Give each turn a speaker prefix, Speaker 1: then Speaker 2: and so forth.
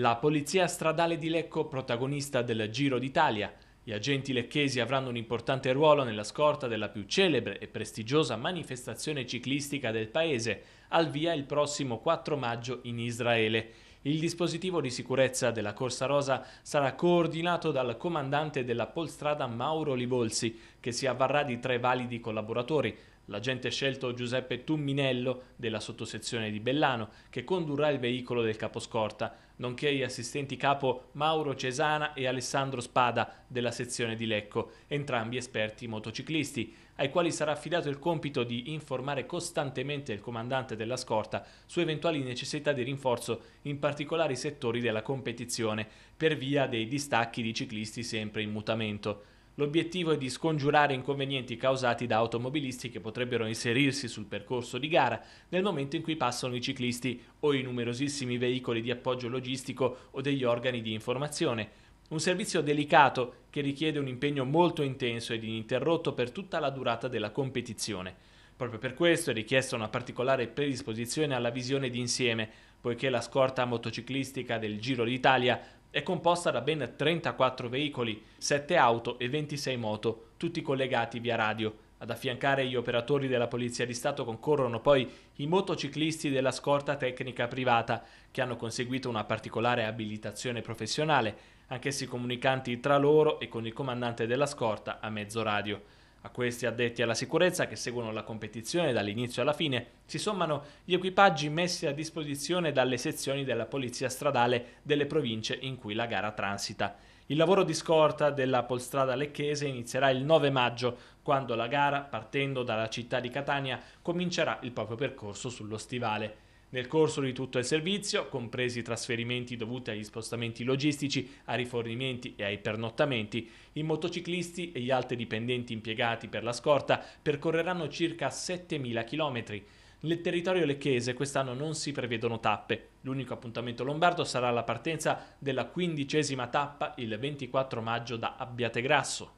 Speaker 1: La polizia stradale di Lecco, protagonista del Giro d'Italia. Gli agenti lecchesi avranno un importante ruolo nella scorta della più celebre e prestigiosa manifestazione ciclistica del paese, al via il prossimo 4 maggio in Israele. Il dispositivo di sicurezza della Corsa Rosa sarà coordinato dal comandante della polstrada Mauro Livolsi, che si avvarrà di tre validi collaboratori, L'agente scelto Giuseppe Tumminello della sottosezione di Bellano, che condurrà il veicolo del caposcorta, nonché gli assistenti capo Mauro Cesana e Alessandro Spada della sezione di Lecco, entrambi esperti motociclisti, ai quali sarà affidato il compito di informare costantemente il comandante della scorta su eventuali necessità di rinforzo in particolari settori della competizione, per via dei distacchi di ciclisti sempre in mutamento. L'obiettivo è di scongiurare inconvenienti causati da automobilisti che potrebbero inserirsi sul percorso di gara nel momento in cui passano i ciclisti o i numerosissimi veicoli di appoggio logistico o degli organi di informazione. Un servizio delicato che richiede un impegno molto intenso ed ininterrotto per tutta la durata della competizione. Proprio per questo è richiesta una particolare predisposizione alla visione d'insieme, poiché la scorta motociclistica del Giro d'Italia è composta da ben 34 veicoli, 7 auto e 26 moto, tutti collegati via radio. Ad affiancare gli operatori della Polizia di Stato concorrono poi i motociclisti della scorta tecnica privata, che hanno conseguito una particolare abilitazione professionale, anch'essi comunicanti tra loro e con il comandante della scorta a mezzo radio. A questi addetti alla sicurezza che seguono la competizione dall'inizio alla fine si sommano gli equipaggi messi a disposizione dalle sezioni della polizia stradale delle province in cui la gara transita. Il lavoro di scorta della Polstrada Lecchese inizierà il 9 maggio, quando la gara, partendo dalla città di Catania, comincerà il proprio percorso sullo stivale. Nel corso di tutto il servizio, compresi i trasferimenti dovuti agli spostamenti logistici, ai rifornimenti e ai pernottamenti, i motociclisti e gli altri dipendenti impiegati per la scorta percorreranno circa 7.000 km. Nel territorio lecchese quest'anno non si prevedono tappe. L'unico appuntamento lombardo sarà la partenza della quindicesima tappa il 24 maggio da Abbiategrasso.